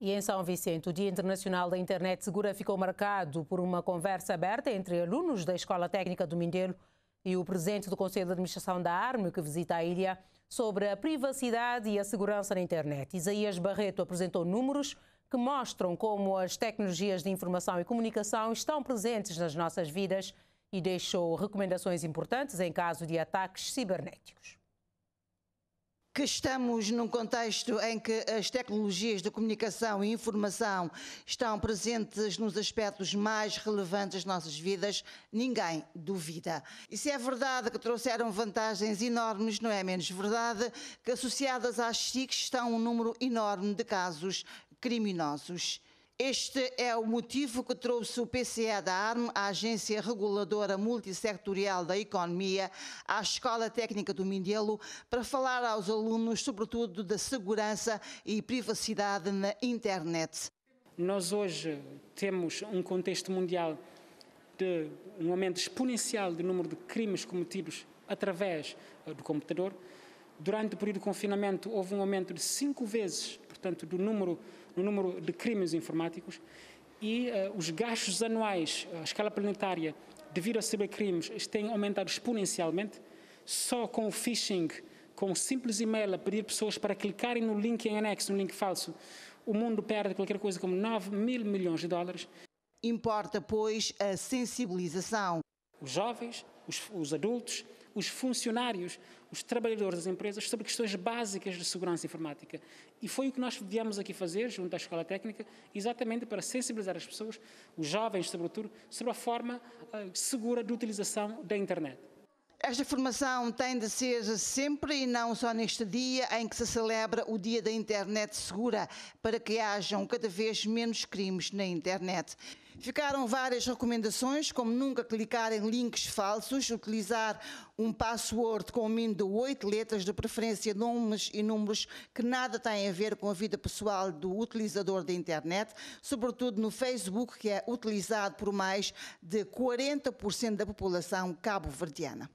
E em São Vicente, o Dia Internacional da Internet Segura ficou marcado por uma conversa aberta entre alunos da Escola Técnica do Mindelo e o presidente do Conselho de Administração da ARME, que visita a ilha, sobre a privacidade e a segurança na internet. Isaías Barreto apresentou números que mostram como as tecnologias de informação e comunicação estão presentes nas nossas vidas e deixou recomendações importantes em caso de ataques cibernéticos que estamos num contexto em que as tecnologias de comunicação e informação estão presentes nos aspectos mais relevantes das nossas vidas, ninguém duvida. E se é verdade que trouxeram vantagens enormes, não é menos verdade que associadas às TICs estão um número enorme de casos criminosos. Este é o motivo que trouxe o PCE da ARM, a Agência Reguladora Multissectorial da Economia, à Escola Técnica do Mindelo, para falar aos alunos, sobretudo, da segurança e privacidade na internet. Nós hoje temos um contexto mundial de um aumento exponencial do número de crimes cometidos através do computador. Durante o período de confinamento, houve um aumento de cinco vezes portanto, do número, do número de crimes informáticos e uh, os gastos anuais eh, à escala planetária devido a cibercrimes têm aumentado exponencialmente. Só com o phishing, com um simples e-mail a pedir pessoas para clicarem no link em anexo, no link falso, o mundo perde qualquer coisa como 9 mil milhões de dólares. Importa, pois, a sensibilização. Os jovens, os, os adultos, os funcionários, os trabalhadores das empresas, sobre questões básicas de segurança informática. E foi o que nós viemos aqui fazer, junto à Escola Técnica, exatamente para sensibilizar as pessoas, os jovens, sobretudo, sobre a forma uh, segura de utilização da internet. Esta formação tem de ser sempre e não só neste dia em que se celebra o Dia da Internet Segura, para que hajam cada vez menos crimes na internet. Ficaram várias recomendações, como nunca clicar em links falsos, utilizar um password com um mínimo de oito letras, de preferência nomes e números que nada têm a ver com a vida pessoal do utilizador da internet, sobretudo no Facebook, que é utilizado por mais de 40% da população cabo-verdiana.